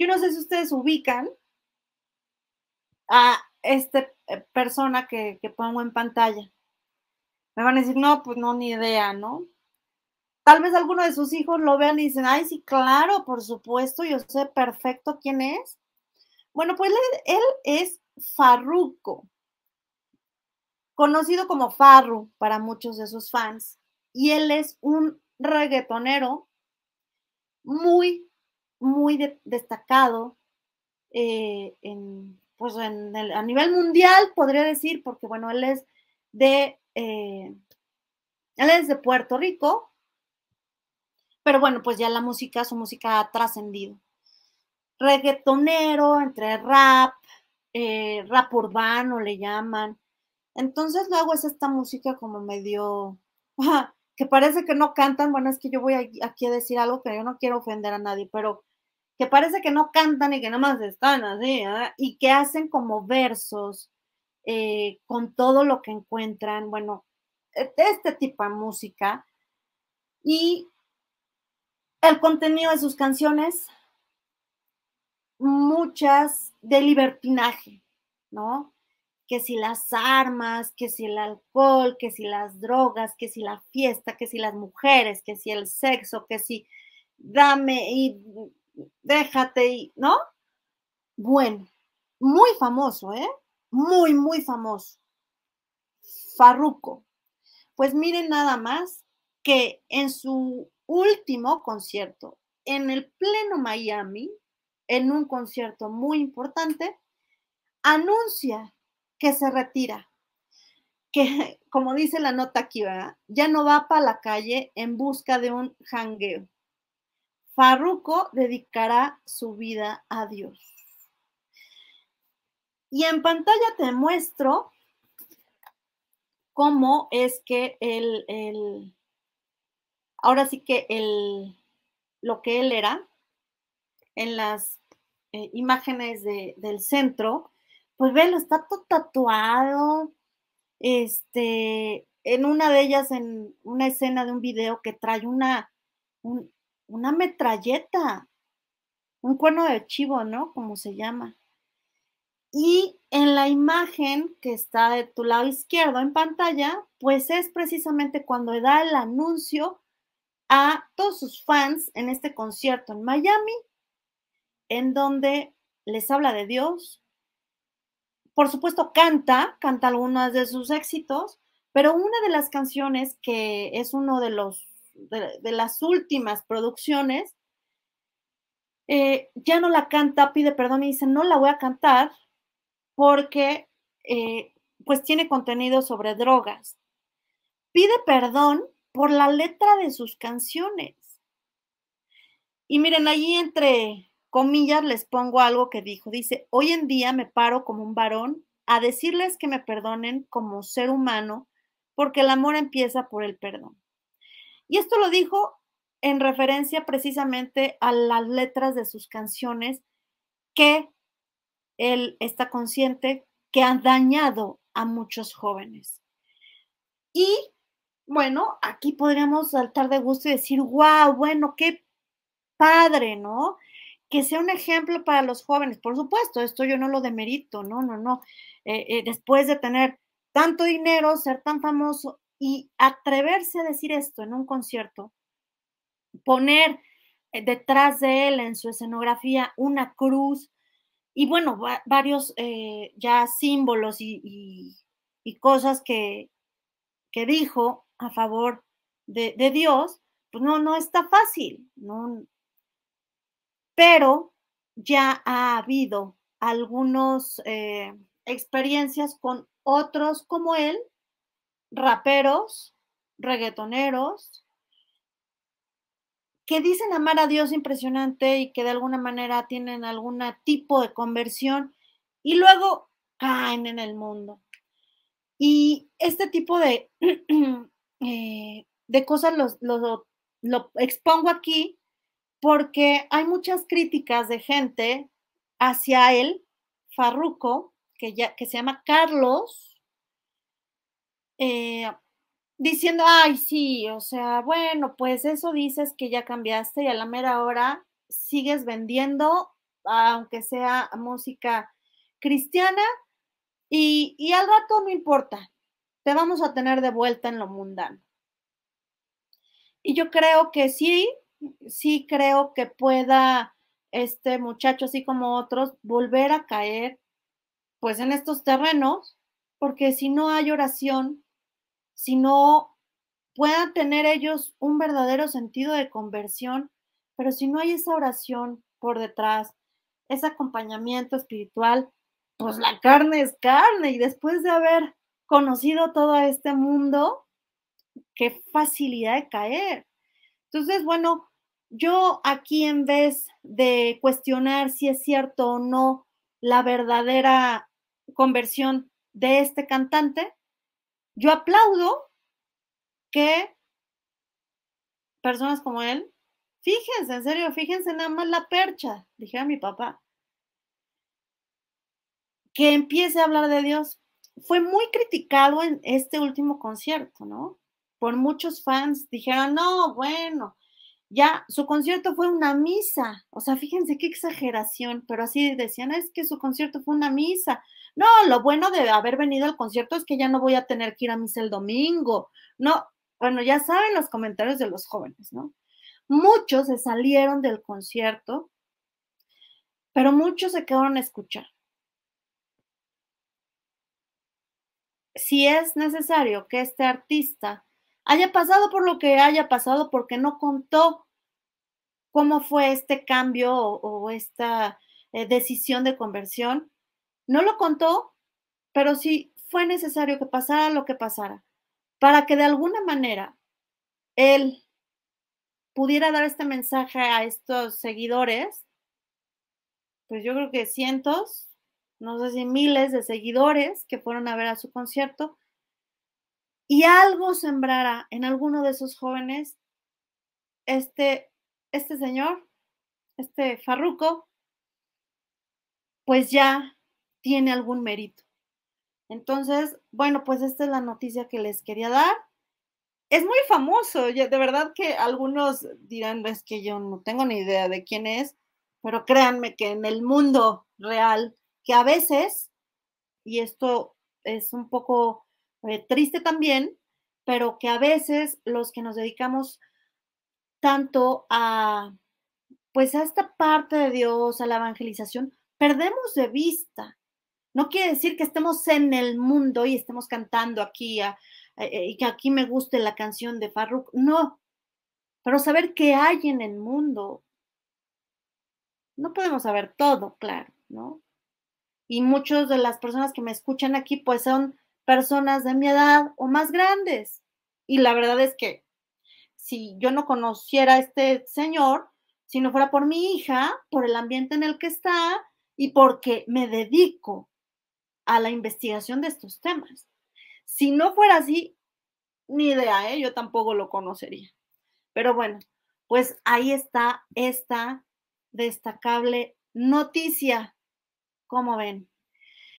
Yo no sé si ustedes ubican a esta eh, persona que, pongo en pantalla. Me van a decir, no, pues no, ni idea, ¿no? Tal vez alguno de sus hijos lo vean y dicen, ay, sí, claro, por supuesto, yo sé perfecto quién es. Bueno, pues él, es Farruco, conocido como Farru para muchos de sus fans, y él es un reggaetonero muy muy destacado eh, en, pues en a nivel mundial, podría decir, porque bueno, él es de, eh, él es de Puerto Rico, pero bueno, pues ya la música, su música ha trascendido. Reggaetonero, entre rap, eh, rap urbano le llaman. Entonces luego es esta música como medio, que parece que no cantan, bueno, es que yo voy aquí a decir algo que yo no quiero ofender a nadie, pero que parece que no cantan y que nomás están así, y que hacen como versos eh, con todo lo que encuentran, bueno, e, este tipo de música. Y el contenido de sus canciones, muchas de libertinaje, ¿no? Que si las armas, que si el alcohol, que si las drogas, que si la fiesta, que si las mujeres, que si el sexo, que si dame y déjate y, ¿no? Bueno, muy famoso, ¿eh? Muy, muy famoso. Farruco. Pues miren nada más que en su último concierto, en el pleno Miami, en un concierto muy importante, anuncia que se retira, que como dice la nota aquí, ya no va para la calle en busca de un jangueo. Farruco dedicará su vida a Dios. Y en pantalla te muestro cómo es que él, ahora sí que lo que él era, en las eh, imágenes del centro, pues ve lo está todo tatuado, este, en una de ellas, en una escena de un video que trae una, un, una metralleta, un cuerno de chivo, ¿no? Como se llama. Y en la imagen que está de tu lado izquierdo en pantalla, pues es precisamente cuando da el anuncio a todos sus fans en este concierto en Miami, en donde les habla de Dios. Por supuesto, canta, canta algunas de sus éxitos, pero una de las canciones que es uno de los de, las últimas producciones, eh, ya no la canta, pide perdón y dice, no la voy a cantar porque eh, pues tiene contenido sobre drogas. Pide perdón por la letra de sus canciones. Y miren, allí entre comillas les pongo algo que dijo. Dice, hoy en día me paro como un varón a decirles que me perdonen como ser humano porque el amor empieza por el perdón. Y esto lo dijo en referencia precisamente a las letras de sus canciones que él está consciente que han dañado a muchos jóvenes. Y bueno, aquí podríamos saltar de gusto y decir, wow, bueno, qué padre, ¿no? Que sea un ejemplo para los jóvenes. Por supuesto, esto yo no lo demerito, no, no, no. Eh, eh, después de tener tanto dinero, ser tan famoso y atreverse a decir esto en un concierto, poner eh, detrás de él en su escenografía una cruz y bueno, varios eh, ya símbolos y, cosas que, dijo a favor de, Dios, pues no, no está fácil, no, pero ya ha habido algunas eh, experiencias con otros como él raperos, reggaetoneros, que dicen amar a Dios impresionante y que de alguna manera tienen algún tipo de conversión y luego caen en el mundo. Y este tipo de, eh, de cosas los, lo expongo aquí porque hay muchas críticas de gente hacia él, Farruco, que, ya, que se llama Carlos, eh, diciendo, ay, sí, o sea, bueno, pues eso dices que ya cambiaste y a la mera hora sigues vendiendo, aunque sea música cristiana, y, y al rato no importa, te vamos a tener de vuelta en lo mundano. Y yo creo que sí, sí creo que pueda este muchacho, así como otros, volver a caer pues en estos terrenos, porque si no hay oración, si no puedan tener ellos un verdadero sentido de conversión, pero si no hay esa oración por detrás, ese acompañamiento espiritual, pues la carne es carne y después de haber conocido todo este mundo, qué facilidad de caer. Entonces, bueno, yo aquí en vez de cuestionar si es cierto o no la verdadera conversión de este cantante, yo aplaudo que personas como él, fíjense, en serio, fíjense nada más la percha, dije a mi papá, que empiece a hablar de Dios. Fue muy criticado en este último concierto, ¿no? Por muchos fans dijeron, no, bueno, ya su concierto fue una misa. O sea, fíjense qué exageración, pero así decían, ah, es que su concierto fue una misa. No, lo bueno de haber venido al concierto es que ya no voy a tener que ir a misa el domingo. No, bueno, ya saben los comentarios de los jóvenes, ¿no? Muchos se salieron del concierto, pero muchos se quedaron a escuchar. Si es necesario que este artista haya pasado por lo que haya pasado, porque no contó cómo fue este cambio o, esta eh, decisión de conversión. No lo contó, pero sí fue necesario que pasara lo que pasara, para que de alguna manera él pudiera dar este mensaje a estos seguidores, pues yo creo que cientos, no sé si miles de seguidores que fueron a ver a su concierto, y algo sembrara en alguno de esos jóvenes, este, este señor, este farruco, pues ya tiene algún mérito. Entonces, bueno, pues esta es la noticia que les quería dar. Es muy famoso, de verdad que algunos dirán, es que yo no tengo ni idea de quién es, pero créanme que en el mundo real, que a veces, y esto es un poco eh, triste también, pero que a veces los que nos dedicamos tanto a, pues a esta parte de Dios, a la evangelización, perdemos de vista. No quiere decir que estemos en el mundo y estemos cantando aquí eh, eh, y que aquí me guste la canción de Farruk. No, pero saber qué hay en el mundo. No podemos saber todo, claro, ¿no? Y muchas de las personas que me escuchan aquí, pues son personas de mi edad o más grandes. Y la verdad es que si yo no conociera a este señor, si no fuera por mi hija, por el ambiente en el que está y porque me dedico a la investigación de estos temas. Si no fuera así, ni idea, ¿eh? yo tampoco lo conocería. Pero bueno, pues ahí está esta destacable noticia. como ven?